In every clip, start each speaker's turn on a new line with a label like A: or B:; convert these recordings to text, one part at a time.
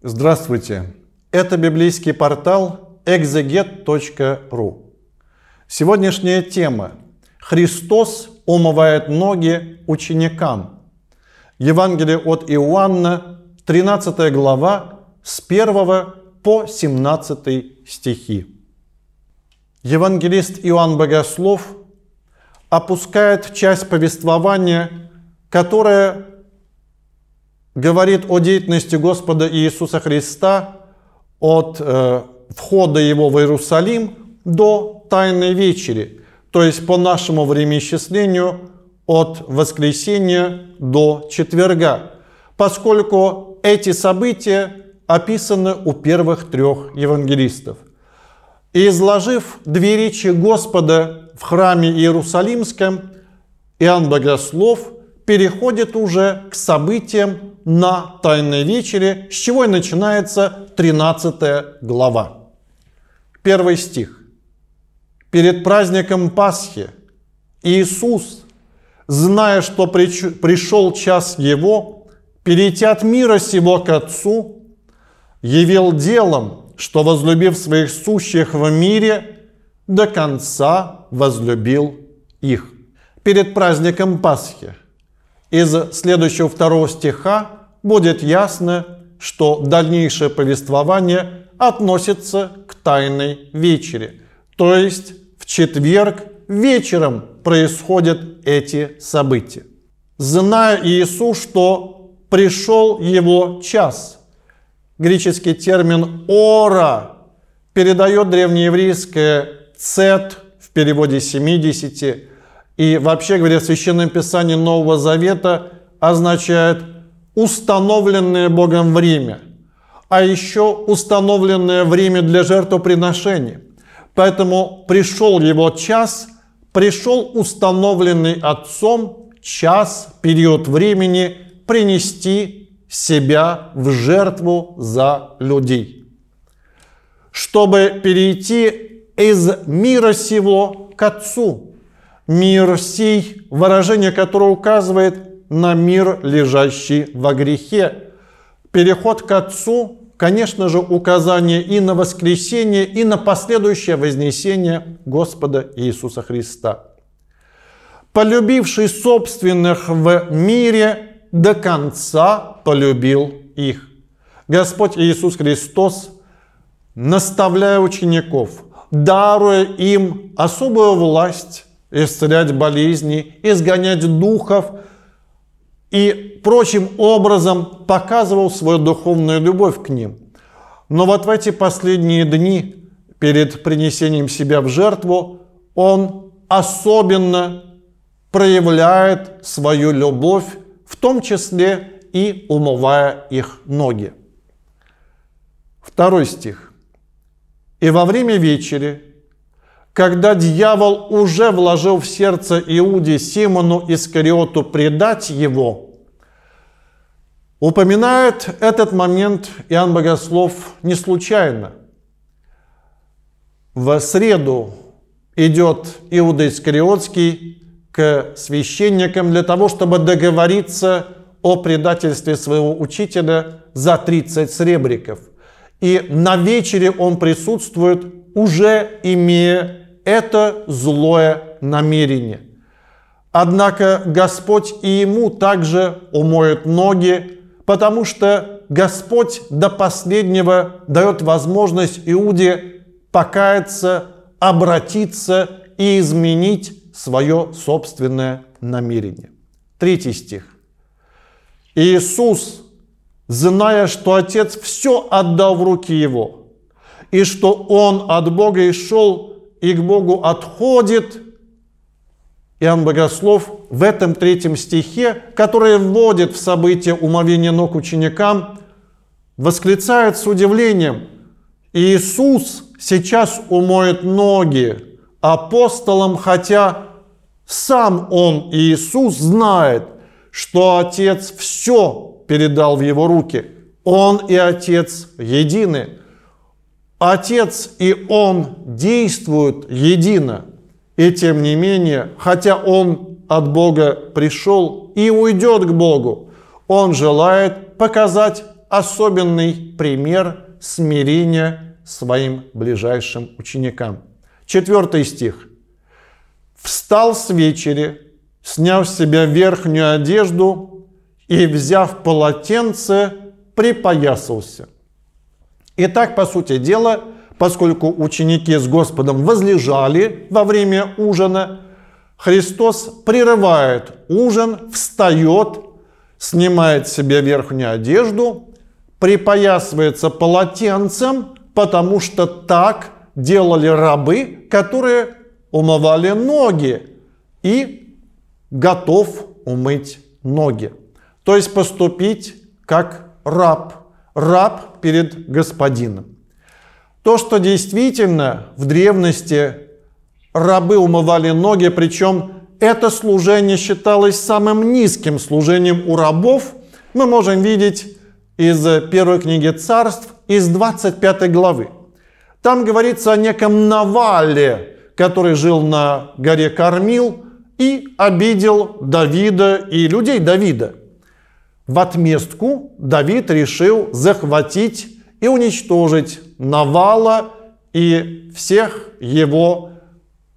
A: Здравствуйте! Это библейский портал exeget.ru. Сегодняшняя тема «Христос умывает ноги ученикам». Евангелие от Иоанна, 13 глава, с 1 по 17 стихи. Евангелист Иоанн Богослов опускает часть повествования, которая говорит о деятельности Господа Иисуса Христа от э, входа его в Иерусалим до Тайной Вечери, то есть по нашему времяисчислению от воскресенья до четверга, поскольку эти события описаны у первых трех евангелистов. И изложив две речи Господа в храме Иерусалимском, Иоанн Богослов – переходит уже к событиям на Тайной вечере, с чего и начинается 13 глава. Первый стих. Перед праздником Пасхи Иисус, зная, что пришел час Его, перейти от мира сего к Отцу, явил делом, что, возлюбив своих сущих в мире, до конца возлюбил их. Перед праздником Пасхи – из следующего второго стиха будет ясно, что дальнейшее повествование относится к тайной вечере. То есть в четверг вечером происходят эти события. Зная Иисус, что пришел его час, греческий термин «ора» передает древнееврейское «цет» в переводе «семидесяти», и вообще говоря, Священное Писание Нового Завета означает установленное Богом время, а еще установленное время для жертвоприношений. Поэтому пришел его час, пришел установленный Отцом час, период времени принести себя в жертву за людей. Чтобы перейти из мира сего к Отцу – мир сей, выражение которого указывает на мир, лежащий во грехе. Переход к Отцу, конечно же, указание и на воскресение, и на последующее вознесение Господа Иисуса Христа. Полюбивший собственных в мире до конца полюбил их. Господь Иисус Христос, наставляя учеников, даруя им особую власть исцелять болезни, изгонять духов и прочим образом показывал свою духовную любовь к ним. Но вот в эти последние дни перед принесением себя в жертву он особенно проявляет свою любовь, в том числе и умывая их ноги. Второй стих. «И во время вечери когда дьявол уже вложил в сердце Иуде Симону Искариоту предать его, упоминает этот момент Иоанн Богослов не случайно. В среду идет Иуда Искариотский к священникам для того, чтобы договориться о предательстве своего учителя за 30 сребриков. И на вечере он присутствует уже имея это злое намерение. Однако Господь и ему также умоет ноги, потому что Господь до последнего дает возможность Иуде покаяться, обратиться и изменить свое собственное намерение. Третий стих. Иисус, зная, что Отец все отдал в руки Его, и что он от Бога и шел, и к Богу отходит. Иоанн Богослов в этом третьем стихе, который вводит в событие умовения ног ученикам, восклицает с удивлением, Иисус сейчас умоет ноги апостолам, хотя сам он, Иисус, знает, что Отец все передал в его руки. Он и Отец едины. Отец и Он действуют едино. И тем не менее, хотя Он от Бога пришел и уйдет к Богу, Он желает показать особенный пример смирения своим ближайшим ученикам. Четвертый стих. «Встал с вечери, сняв с себя верхнюю одежду и, взяв полотенце, припоясался». И так, по сути дела, поскольку ученики с Господом возлежали во время ужина, Христос прерывает ужин, встает, снимает себе верхнюю одежду, припоясывается полотенцем, потому что так делали рабы, которые умывали ноги и готов умыть ноги. То есть поступить как раб. Раб перед господином. То, что действительно в древности рабы умывали ноги, причем это служение считалось самым низким служением у рабов, мы можем видеть из первой книги царств, из 25 главы. Там говорится о неком Навале, который жил на горе Кормил и обидел Давида и людей Давида. В отместку Давид решил захватить и уничтожить Навала и всех его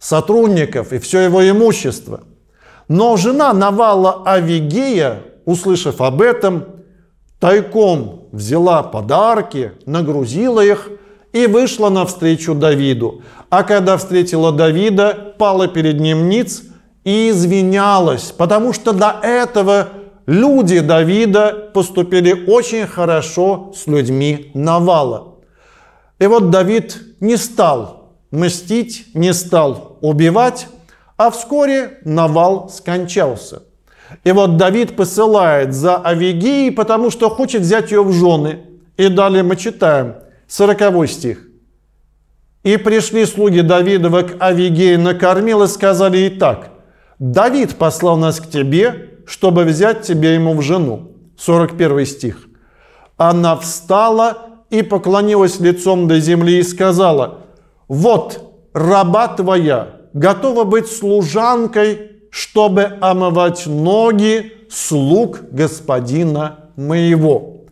A: сотрудников и все его имущество. Но жена Навала Авигея, услышав об этом, тайком взяла подарки, нагрузила их и вышла навстречу Давиду. А когда встретила Давида, пала перед ним ниц и извинялась, потому что до этого – Люди Давида поступили очень хорошо с людьми Навала. И вот Давид не стал мстить, не стал убивать, а вскоре Навал скончался. И вот Давид посылает за Авигией, потому что хочет взять ее в жены. И далее мы читаем 40 стих. «И пришли слуги Давидова к Авигее, накормил и сказали ей так, «Давид послал нас к тебе, чтобы взять тебе ему в жену. 41 стих. Она встала и поклонилась лицом до земли и сказала, «Вот, раба твоя, готова быть служанкой, чтобы омывать ноги слуг господина моего».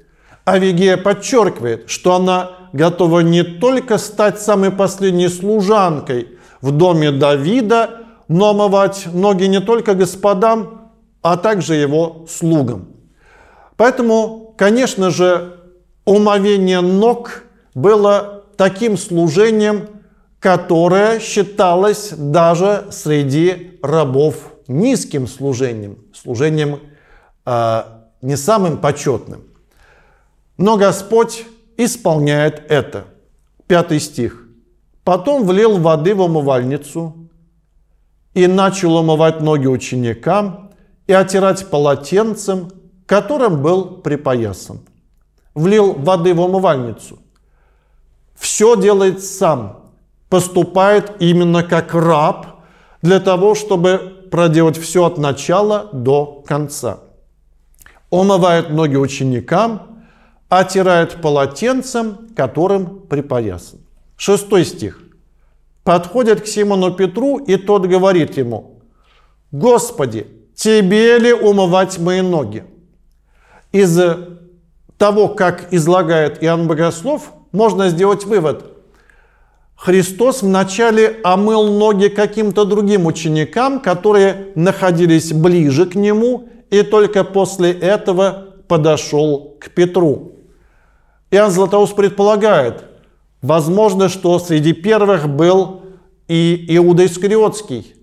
A: Авигея подчеркивает, что она готова не только стать самой последней служанкой в доме Давида, но омывать ноги не только господам, а также его слугам. Поэтому, конечно же, умовение ног было таким служением, которое считалось даже среди рабов низким служением, служением э, не самым почетным. Но Господь исполняет это. Пятый стих. Потом влил воды в умывальницу и начал умывать ноги ученикам, и отирать полотенцем, которым был припоясан. Влил воды в умывальницу. Все делает сам, поступает именно как раб для того, чтобы проделать все от начала до конца. Умывает ноги ученикам, отирает полотенцем, которым припоясан. Шестой стих. Подходят к Симону Петру, и тот говорит ему, «Господи, тебе ли умывать мои ноги? Из того, как излагает Иоанн Богослов, можно сделать вывод. Христос вначале омыл ноги каким-то другим ученикам, которые находились ближе к Нему, и только после этого подошел к Петру. Иоанн Златоуст предполагает, возможно, что среди первых был и Иуда Искариотский,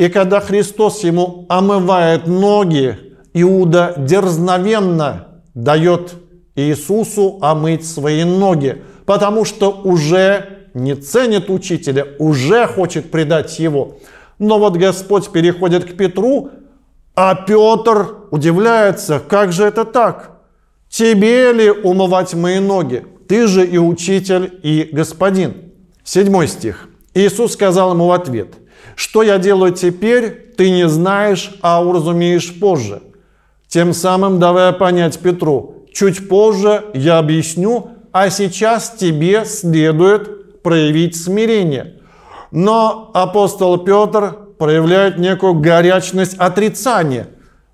A: и когда Христос ему омывает ноги, Иуда дерзновенно дает Иисусу омыть свои ноги, потому что уже не ценит учителя, уже хочет предать его. Но вот Господь переходит к Петру, а Петр удивляется, как же это так? Тебе ли умывать мои ноги? Ты же и учитель, и господин. Седьмой стих. Иисус сказал ему в ответ, что я делаю теперь, ты не знаешь, а уразумеешь позже. Тем самым давая понять Петру, чуть позже я объясню, а сейчас тебе следует проявить смирение. Но апостол Петр проявляет некую горячность отрицания.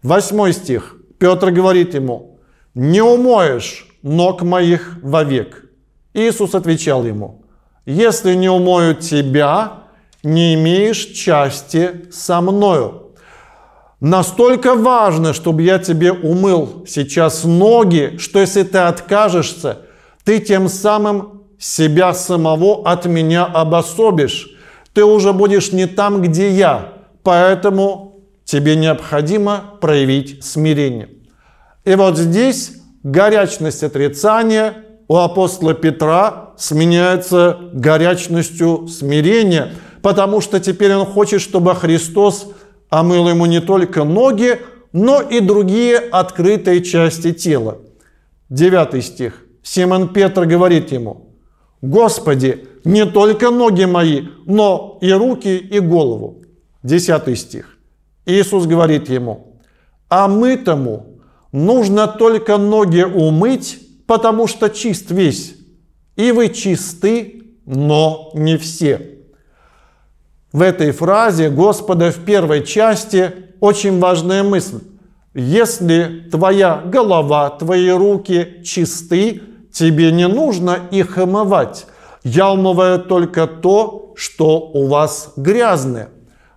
A: Восьмой стих. Петр говорит ему, «Не умоешь ног моих вовек». Иисус отвечал ему, «Если не умою тебя, не имеешь части со мною. Настолько важно, чтобы я тебе умыл сейчас ноги, что если ты откажешься, ты тем самым себя самого от меня обособишь. Ты уже будешь не там, где я, поэтому тебе необходимо проявить смирение. И вот здесь горячность отрицания у апостола Петра сменяется горячностью смирения – потому что теперь он хочет, чтобы Христос омыл ему не только ноги, но и другие открытые части тела. Девятый стих. Симон Петр говорит ему, «Господи, не только ноги мои, но и руки, и голову». Десятый стих. Иисус говорит ему, «А мы тому нужно только ноги умыть, потому что чист весь, и вы чисты, но не все» в этой фразе Господа в первой части очень важная мысль. Если твоя голова, твои руки чисты, тебе не нужно их омывать. Я умываю только то, что у вас грязное.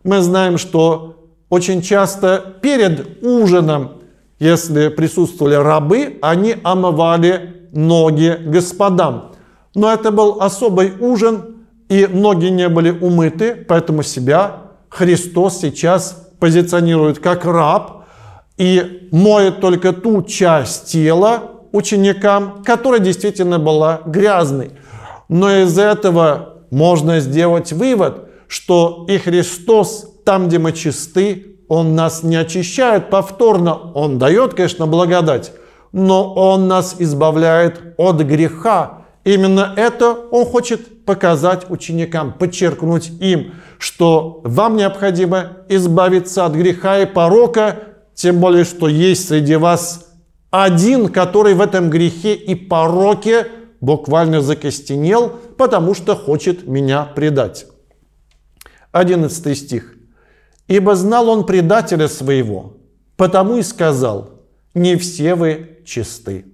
A: Мы знаем, что очень часто перед ужином, если присутствовали рабы, они омывали ноги господам. Но это был особый ужин, и ноги не были умыты, поэтому себя Христос сейчас позиционирует как раб и моет только ту часть тела ученикам, которая действительно была грязной. Но из этого можно сделать вывод, что и Христос там, где мы чисты, Он нас не очищает повторно. Он дает, конечно, благодать, но Он нас избавляет от греха, Именно это он хочет показать ученикам, подчеркнуть им, что вам необходимо избавиться от греха и порока, тем более, что есть среди вас один, который в этом грехе и пороке буквально закостенел, потому что хочет меня предать. 11 стих. «Ибо знал он предателя своего, потому и сказал, не все вы чисты».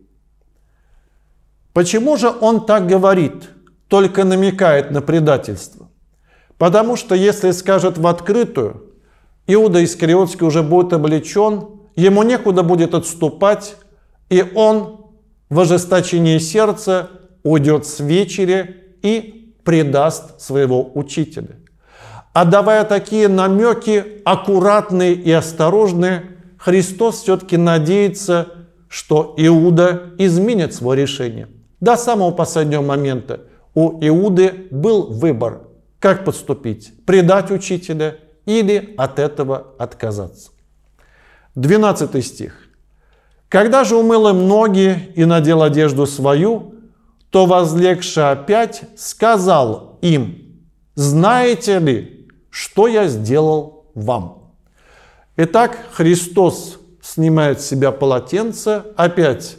A: Почему же он так говорит, только намекает на предательство? Потому что если скажет в открытую, Иуда Искариотский уже будет облечен, ему некуда будет отступать, и он в ожесточении сердца уйдет с вечери и предаст своего учителя. А давая такие намеки, аккуратные и осторожные, Христос все-таки надеется, что Иуда изменит свое решение. До самого последнего момента у Иуды был выбор, как поступить, предать учителя или от этого отказаться. 12 стих. «Когда же умыл им ноги и надел одежду свою, то возлегший опять сказал им, знаете ли, что я сделал вам? Итак, Христос снимает с себя полотенце, опять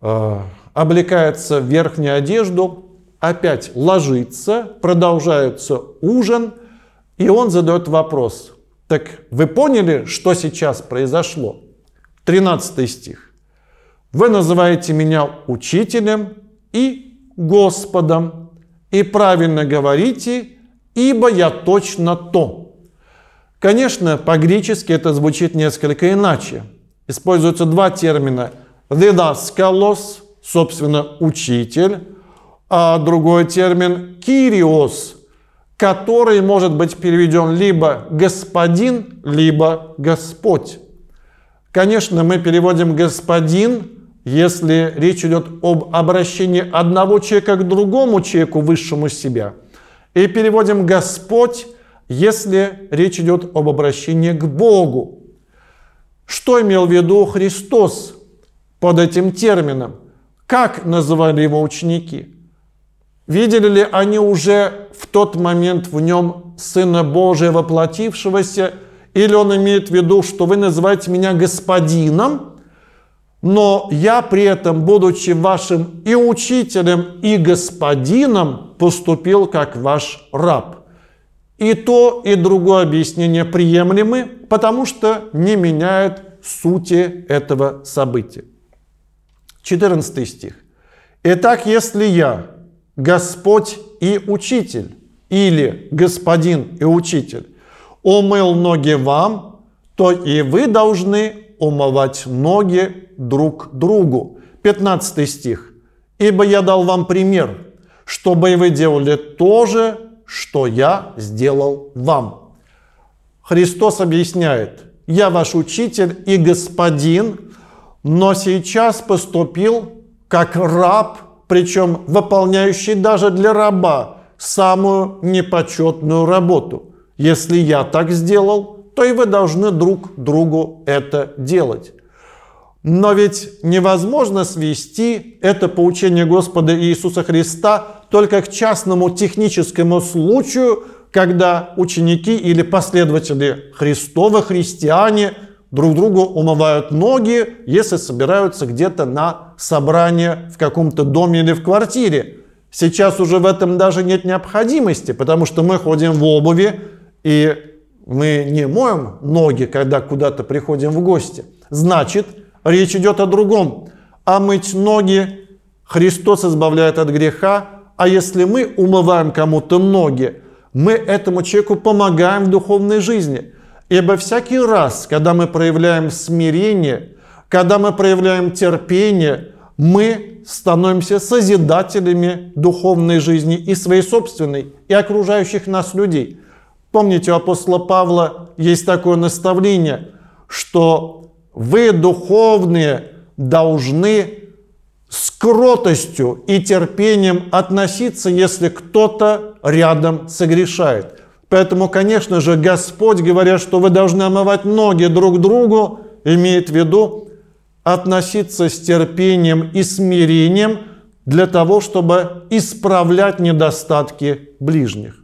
A: э, облекается в верхнюю одежду, опять ложится, продолжается ужин, и он задает вопрос. Так вы поняли, что сейчас произошло? 13 стих. Вы называете меня учителем и Господом, и правильно говорите, ибо я точно то. Конечно, по-гречески это звучит несколько иначе. Используются два термина. Дидаскалос собственно, учитель, а другой термин «кириос», который может быть переведен либо «господин», либо «господь». Конечно, мы переводим «господин», если речь идет об обращении одного человека к другому человеку, высшему себя. И переводим «Господь», если речь идет об обращении к Богу. Что имел в виду Христос под этим термином? Как называли его ученики? Видели ли они уже в тот момент в нем Сына Божия воплотившегося, или он имеет в виду, что вы называете меня господином, но я при этом, будучи вашим и учителем, и господином, поступил как ваш раб. И то, и другое объяснение приемлемы, потому что не меняет сути этого события. 14 стих. Итак, если я, Господь и Учитель, или Господин и Учитель, умыл ноги вам, то и вы должны умывать ноги друг другу. 15 стих. «Ибо я дал вам пример, чтобы вы делали то же, что я сделал вам». Христос объясняет, «Я ваш учитель и господин, но сейчас поступил как раб, причем выполняющий даже для раба самую непочетную работу. Если я так сделал, то и вы должны друг другу это делать. Но ведь невозможно свести это поучение Господа Иисуса Христа только к частному техническому случаю, когда ученики или последователи Христова, христиане – друг другу умывают ноги, если собираются где-то на собрание в каком-то доме или в квартире. Сейчас уже в этом даже нет необходимости, потому что мы ходим в обуви и мы не моем ноги, когда куда-то приходим в гости. Значит, речь идет о другом. А мыть ноги Христос избавляет от греха, а если мы умываем кому-то ноги, мы этому человеку помогаем в духовной жизни – Ибо всякий раз, когда мы проявляем смирение, когда мы проявляем терпение, мы становимся созидателями духовной жизни и своей собственной, и окружающих нас людей. Помните, у апостола Павла есть такое наставление, что вы, духовные, должны с кротостью и терпением относиться, если кто-то рядом согрешает. Поэтому, конечно же, Господь, говоря, что вы должны омывать ноги друг другу, имеет в виду относиться с терпением и смирением для того, чтобы исправлять недостатки ближних.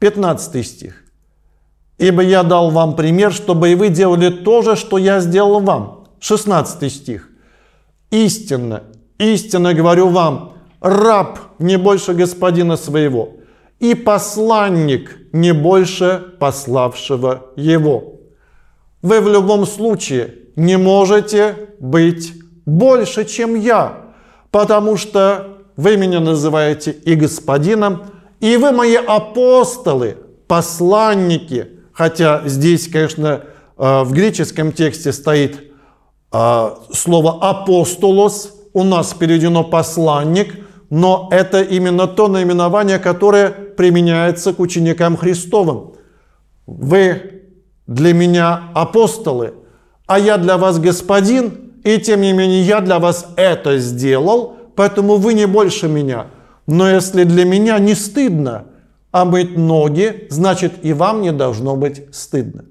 A: 15 стих. «Ибо я дал вам пример, чтобы и вы делали то же, что я сделал вам». 16 стих. «Истинно, истинно говорю вам, раб не больше господина своего» и посланник не больше пославшего его. Вы в любом случае не можете быть больше, чем я, потому что вы меня называете и господином, и вы мои апостолы, посланники, хотя здесь, конечно, э, в греческом тексте стоит э, слово «апостолос», у нас переведено «посланник», но это именно то наименование, которое применяется к ученикам Христовым. Вы для меня апостолы, а я для вас господин, и тем не менее я для вас это сделал, поэтому вы не больше меня. Но если для меня не стыдно, а ноги, значит и вам не должно быть стыдно.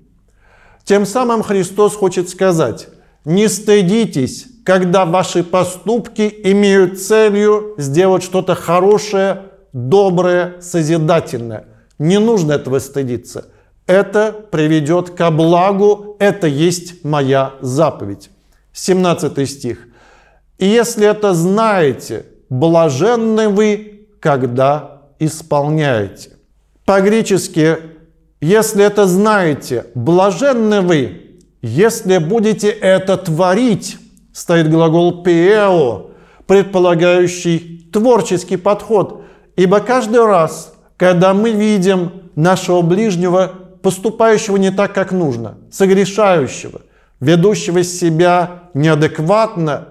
A: Тем самым Христос хочет сказать, не стыдитесь когда ваши поступки имеют целью сделать что-то хорошее, доброе, созидательное. Не нужно этого стыдиться. Это приведет ко благу, это есть моя заповедь. 17 стих. И если это знаете, блаженны вы, когда исполняете. По-гречески, если это знаете, блаженны вы, если будете это творить, стоит глагол «пео», предполагающий творческий подход, ибо каждый раз, когда мы видим нашего ближнего, поступающего не так, как нужно, согрешающего, ведущего себя неадекватно,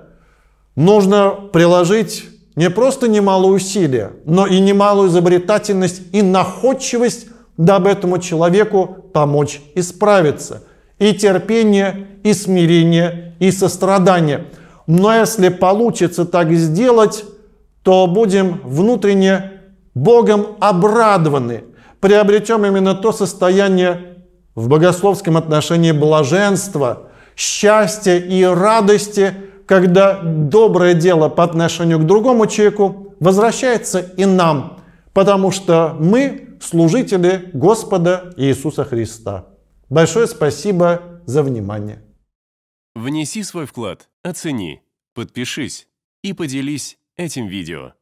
A: нужно приложить не просто немало усилия, но и немалую изобретательность и находчивость, дабы этому человеку помочь исправиться – и терпение, и смирение, и сострадание. Но если получится так сделать, то будем внутренне Богом обрадованы, приобретем именно то состояние в богословском отношении блаженства, счастья и радости, когда доброе дело по отношению к другому человеку возвращается и нам, потому что мы служители Господа Иисуса Христа. Большое спасибо за внимание. Внеси свой вклад, оцени, подпишись и поделись этим видео.